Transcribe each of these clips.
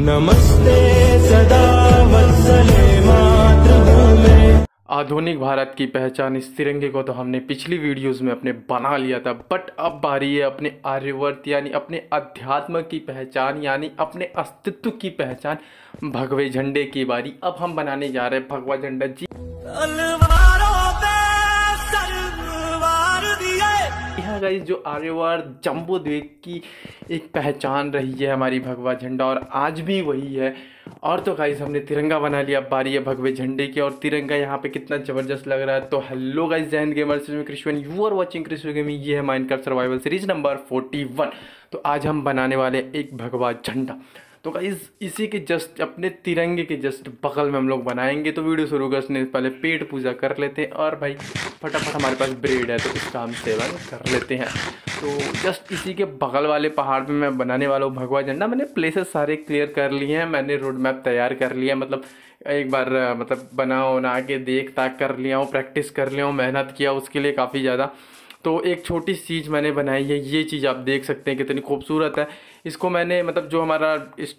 नमस्ते सदा आधुनिक भारत की पहचान इस तिरंगे को तो हमने पिछली वीडियोस में अपने बना लिया था बट अब बारी है अपने आर्यवर्त यानी अपने अध्यात्म की पहचान यानी अपने अस्तित्व की पहचान भगवे झंडे की बारी अब हम बनाने जा रहे हैं भगवा झंडा जी गाइज जो आर्यवर जम्बो द्वीप की एक पहचान रही है हमारी भगवा झंडा और आज भी वही है और तो गाइज हमने तिरंगा बना लिया बारी है भगवे झंडे की और तिरंगा यहाँ पे कितना ज़बरदस्त लग रहा है तो हेलो गाइज जैन गेमर सीज में Krishwan you are watching Krishwan gaming ये है mind survival series number forty तो आज हम बनाने वाले एक भगवा झंडा तो इस इसी के जस्ट अपने तिरंगे के जस्ट बगल में हम लोग बनाएंगे तो वीडियो शुरू करने से पहले पेट पूजा कर लेते हैं और भाई फटाफट हमारे पास ब्रेड है तो उसका हम सेवन कर लेते हैं तो जस्ट इसी के बगल वाले पहाड़ पे मैं बनाने वाला हूँ भगवा झंडा मैंने प्लेसेस सारे क्लियर कर लिए हैं मैंने रोड मैप तैयार कर लिया है मतलब एक बार मतलब बना उना के देख ताक कर लिया हूँ प्रैक्टिस कर लिया हूँ मेहनत किया उसके लिए काफ़ी ज़्यादा तो एक छोटी सी चीज़ मैंने बनाई है ये चीज़ आप देख सकते हैं कितनी खूबसूरत है इसको मैंने मतलब जो हमारा इस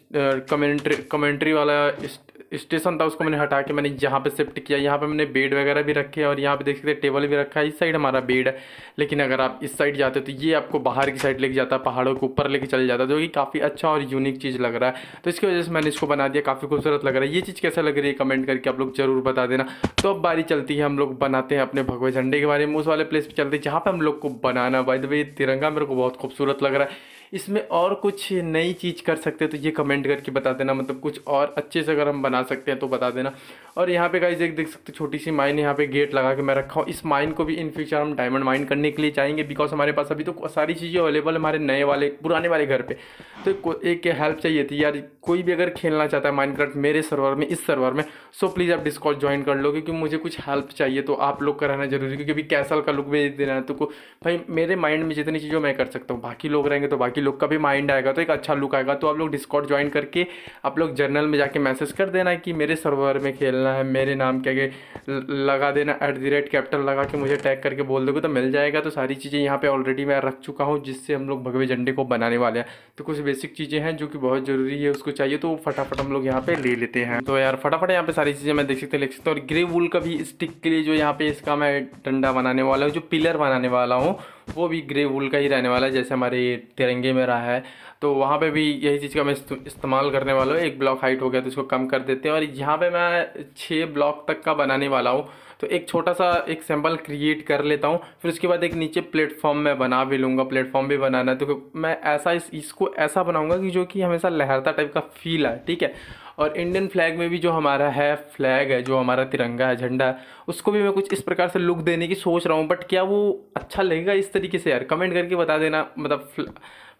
कमेंट्री कमेंट्री वाला इस स्टेशन था उसको मैंने हटा के मैंने यहाँ पे शिफ्ट किया यहाँ पे मैंने बेड वगैरह भी रखे और यहाँ पे देख सकते टेबल भी रखा है इस साइड हमारा बेड है लेकिन अगर आप इस साइड जाते तो ये आपको बाहर की साइड लेके जाता पहाड़ों के ऊपर लेके चले जाता जो कि काफ़ी अच्छा और यूनिक चीज़ लग रहा है तो इसकी वजह से मैंने इसको बना दिया काफ़ी खूबसूरत लग रहा है ये चीज़ कैसा लग रही है कमेंट करके आप लोग ज़रूर बता देना तो अब बारी चलती है हम लोग बनाते हैं अपने भगवे झंडे के बारे में उस वाले प्लेस पर चलते हैं जहाँ पर हम लोग को बनाना बाई तिरंगा मेरे को बहुत खूबसूरत लग रहा है इसमें और कुछ नई चीज़ कर सकते हैं तो ये कमेंट करके बता देना मतलब कुछ और अच्छे से अगर हम बना सकते हैं तो बता देना और यहाँ पे गाइज एक देख सकते छोटी सी माइन यहाँ पे गेट लगा के मैं रखा हूँ इस माइन को भी इन फ्यूचर हम डायमंड माइन करने के लिए चाहेंगे बिकॉज हमारे पास अभी तो सारी चीज़ें अवेलेबल हमारे नए वाले पुराने वाले घर पर तो एक हेल्प चाहिए थी यार कोई भी अगर खेलना चाहता है माइनक्राफ्ट मेरे सर्वर में इस सर्वर में सो प्लीज़ आप डिस्कॉल ज्वाइन कर लो क्योंकि मुझे कुछ हेल्प चाहिए तो आप लोग का रहना जरूरी क्योंकि कैसल का लुक भी देना है तो भाई मेरे माइंड में जितनी चीज़ों मैं कर सकता हूँ बाकी लोग रहेंगे तो बाकी बाकी लोग का भी माइंड आएगा तो एक अच्छा लुक आएगा तो आप लोग डिस्कॉट ज्वाइन करके आप लोग जर्नल में जाके मैसेज कर देना कि मेरे सर्वर में खेलना है मेरे नाम के आगे लगा देना एट दी रेट कैपिटल लगा के मुझे टैग करके बोल दोगे तो मिल जाएगा तो सारी चीज़ें यहाँ पर ऑलरेडी मैं रख चुका हूँ जिससे हम लोग भगवे झंडे को बनाने वाले हैं तो कुछ बेसिक चीज़ें हैं जो कि बहुत ज़रूरी है उसको चाहिए तो फटाफट हम लोग यहाँ पर ले लेते हैं तो यार फटाफट यहाँ पर सारी चीज़ें मैं देख सकते लिख सकते और ग्रे वुल का भी स्टिक के लिए जो यहाँ पे इसका मैं डंडा बनाने वाला हूँ जो पिलर बनाने वाला हूँ वो भी ग्रे वूल का ही रहने वाला है जैसे हमारे तिरंगे में रहा है तो वहाँ पे भी यही चीज़ का मैं इस्तेमाल करने वाला हूँ एक ब्लॉक हाइट हो गया तो इसको कम कर देते हैं और यहाँ पे मैं छः ब्लॉक तक का बनाने वाला हूँ तो एक छोटा सा एक सैम्पल क्रिएट कर लेता हूँ फिर उसके बाद एक नीचे प्लेटफॉर्म मैं बना भी लूँगा प्लेटफॉर्म भी बनाना है तो मैं ऐसा इस, इसको ऐसा बनाऊँगा कि जो कि हमेशा लहरता टाइप का फील आए ठीक है और इंडियन फ्लैग में भी जो हमारा है फ्लैग है जो हमारा तिरंगा है झंडा उसको भी मैं कुछ इस प्रकार से लुक देने की सोच रहा हूँ बट क्या वो अच्छा लगेगा इस तरीके से यार कमेंट करके बता देना मतलब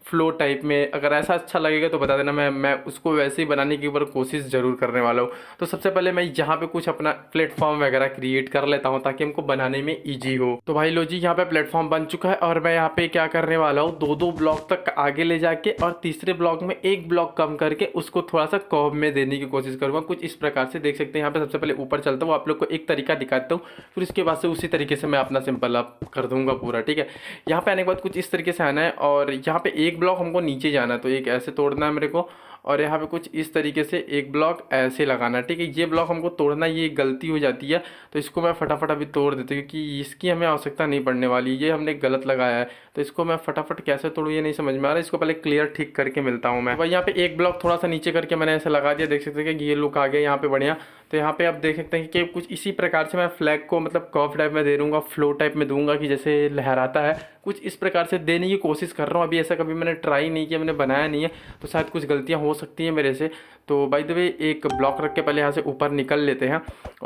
फ्लो टाइप में अगर ऐसा अच्छा लगेगा तो बता देना मैं मैं उसको वैसे ही बनाने की ऊपर कोशिश ज़रूर करने वाला हूँ तो सबसे पहले मैं यहाँ पे कुछ अपना प्लेटफॉर्म वगैरह क्रिएट कर लेता हूँ ताकि हमको बनाने में ईजी हो तो भाई लो जी यहाँ पे प्लेटफॉर्म बन चुका है और मैं यहाँ पे क्या करने वाला हूँ दो दो ब्लॉक तक आगे ले जाके और तीसरे ब्लॉक में एक ब्लॉक कम करके उसको थोड़ा सा कॉब में देने की कोशिश करूँगा कुछ इस प्रकार से देख सकते हैं यहाँ पे सबसे पहले ऊपर चलता हूँ आप लोग को एक तरीका दिखाता हूँ फिर उसके बाद से उसी तरीके से मैं अपना सिंपल अप कर दूंगा पूरा ठीक है यहाँ पे आने के बाद कुछ इस तरीके से आना है और यहाँ पे एक एक ब्लॉक हमको नीचे जाना है तो एक ऐसे तोड़ना है मेरे को और यहाँ पे कुछ इस तरीके से एक ब्लॉक ऐसे लगाना ठीक है ये ब्लॉक हमको तोड़ना ये गलती हो जाती है तो इसको मैं फटाफट अभी तोड़ देती हूँ क्योंकि इसकी हमें आवश्यकता नहीं पड़ने वाली ये हमने गलत लगाया है तो इसको मैं फटाफट कैसे तोड़ू ये नहीं समझ में आ रहा इसको पहले क्लियर ठीक करके मिलता हूँ मैं तो भाई यहाँ पे एक ब्लॉक थोड़ा सा नीचे करके मैंने ऐसे लगा दिया देख सकते कि ये लुक आ गया यहाँ पे बढ़िया तो यहाँ पे आप देख सकते हैं कि कुछ इसी प्रकार से मैं फ्लैग को मतलब कर्व टाइप में दे दूँगा फ्लो टाइप में दूंगा कि जैसे लहराता है कुछ इस प्रकार से देने की कोशिश कर रहा हूँ अभी ऐसा कभी मैंने ट्राई नहीं किया मैंने बनाया नहीं है तो शायद कुछ गलतियाँ हो सकती हैं मेरे से तो बाई द वे एक ब्लॉक रख के पहले यहाँ से ऊपर निकल लेते हैं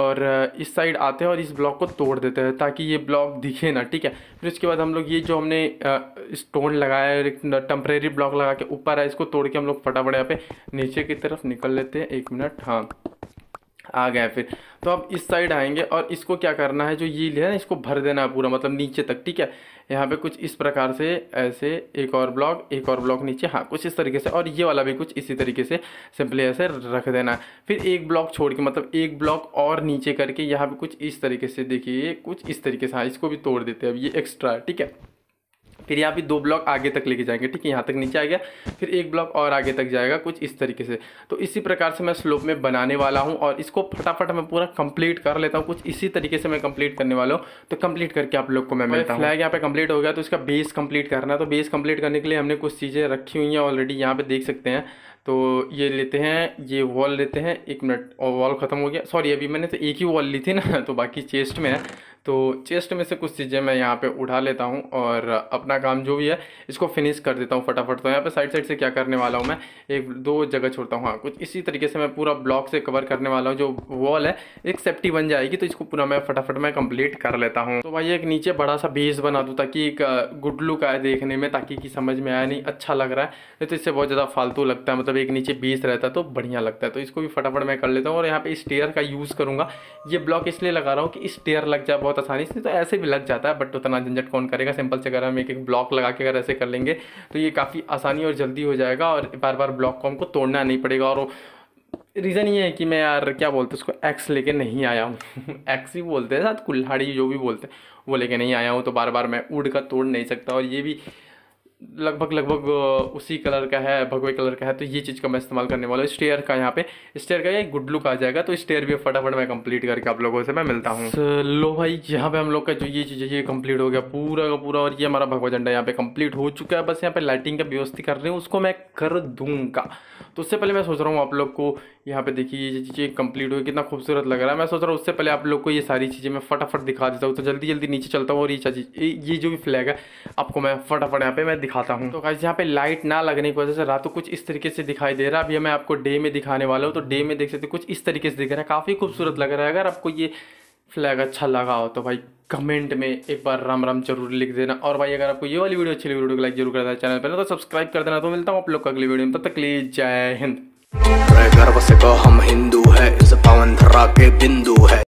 और इस साइड आते हैं और इस ब्लॉक को तोड़ देते हैं ताकि ये ब्लॉक दिखे ना ठीक है फिर उसके बाद हम लोग ये जो हमने स्टोन लगाया है टम्प्रेरी ब्लॉक लगा के ऊपर है इसको तोड़ के हम लोग फटाफट यहाँ पे नीचे की तरफ निकल लेते हैं एक मिनट हाँ आ गया फिर तो अब इस साइड आएंगे और इसको क्या करना है जो ये है ना इसको भर देना है पूरा मतलब नीचे तक ठीक है यहाँ पे कुछ इस प्रकार से ऐसे एक और ब्लॉक एक और ब्लॉक नीचे हाँ कुछ इस तरीके से और ये वाला भी कुछ इसी तरीके से सिंपली ऐसे रख देना है फिर एक ब्लॉक छोड़ के मतलब एक ब्लॉक और नीचे करके यहाँ पे कुछ इस तरीके से देखिए कुछ इस तरीके से हाँ इसको भी तोड़ देते हैं अब ये एक्स्ट्रा ठीक है फिर यहाँ पे दो ब्लॉक आगे तक लेके जाएंगे ठीक है यहाँ तक नीचे आ गया फिर एक ब्लॉक और आगे तक जाएगा कुछ इस तरीके से तो इसी प्रकार से मैं स्लोप में बनाने वाला हूँ और इसको फटाफट मैं पूरा कंप्लीट कर लेता हूँ कुछ इसी तरीके से मैं कंप्लीट करने वाला हूँ तो कंप्लीट करके आप लोग को मैं मिलता फ्लैग यहाँ पे कंप्लीट हो गया तो इसका बेस कंप्लीट करना तो बेस कंप्लीट करने के लिए हमने कुछ चीज़ें रखी हुई हैं ऑलरेडी यहाँ पर देख सकते हैं तो ये लेते हैं ये वॉल लेते हैं एक मिनट और वॉल ख़त्म हो गया सॉरी अभी मैंने तो एक ही वॉल ली थी ना तो बाकी चेस्ट में है तो चेस्ट में से कुछ चीज़ें मैं यहाँ पे उठा लेता हूँ और अपना काम जो भी है इसको फिनिश कर देता हूँ फटाफट तो यहाँ पे साइड साइड से क्या करने वाला हूँ मैं एक दो जगह छोड़ता हूँ हाँ कुछ इसी तरीके से मैं पूरा ब्लॉक से कवर करने वाला हूँ जो वॉल है एक सेफ्टी बन जाएगी तो इसको पूरा मैं फटाफट मैं कम्प्लीट कर लेता हूँ तो भाई एक नीचे बड़ा सा बेस बना दूँ ताकि एक गुड uh, लुक आए देखने में ताकि कि समझ में आया नहीं अच्छा लग रहा है नहीं तो इससे बहुत ज़्यादा फालतू लगता है मतलब मतलब एक नीचे बेस रहता तो बढ़िया लगता है तो इसको भी फटाफट मैं कर लेता हूँ और यहाँ पे स्टेयर का यूज़ करूँगा ये ब्लॉक इसलिए लगा रहा हूँ कि स्टेयर लग जाए बहुत आसानी से तो ऐसे भी लग जाता है बट उतना झंझट कौन करेगा सिंपल से अगर हम एक एक ब्लॉक लगा के अगर ऐसे कर लेंगे तो ये काफ़ी आसानी और जल्दी हो जाएगा और बार बार ब्लॉक को हमको तोड़ना नहीं पड़ेगा और रीज़न ये है कि मैं यार क्या बोलते उसको एक्स लेके नहीं आया हूँ एक्स ही बोलते हैं साथ कुल्हाड़ी जो भी बोलते हैं वो लेके नहीं आया हूँ तो बार बार मैं उड़ का तोड़ नहीं सकता और ये भी लगभग लगभग उसी कलर का है भगवे कलर का है तो ये चीज़ का मैं इस्तेमाल करने वाला हूँ स्टेयर का यहाँ पे स्टेयर का ये गुड लुक आ जाएगा तो स्टेयर भी फटाफट मैं कंप्लीट करके आप लोगों से मैं मिलता हूँ लो भाई यहाँ पे हम लोग का जो ये चीज़ है ये कंप्लीट हो गया पूरा का पूरा और ये हमारा भगवा झंडा यहाँ पे कंप्लीट हो चुका है बस यहाँ पे लाइटिंग का व्यवस्था कर रही हूँ उसको मैं कर दूंगा तो उससे पहले मैं सोच रहा हूँ आप लोग को यहाँ पे देखिए ये चीज़ें कंप्लीट हुई कितना खूबसूरत लग रहा है मैं सोच रहा हूँ उससे पहले आप लोग को ये सारी चीज़ें मैं फटाफट दिखा देता हूँ तो जल्दी जल्दी नीचे चलता हूँ और ये चीज़ ये जो भी फ्लैग है आपको मैं फटाफट यहाँ पे मैं दिखा दिखाता हूँ तो गाइज यहाँ पे लाइट ना लगने की वजह से रात को कुछ इस तरीके से दिखाई दे रहा है अभी मैं आपको डे में दिखाने वाला हूँ तो डे में देख सकते कुछ इस तरीके से दिख रहा है काफ़ी खूबसूरत लग रहा है अगर आपको ये फ्लैग अच्छा लगा हो तो भाई कमेंट में एक बार राम राम जरूर लिख देना और भाई अगर आपको ये वाली वीडियो अच्छी लगी वीडियो को लाइक जरूर कर देना चैनल पर तो सब्सक्राइब कर देना तो मिलता हूँ आप लोग अगली वीडियो में तब तक ले जय हिंद गर्व से तो हम हिंदू है इस पवन धरा के बिंदु है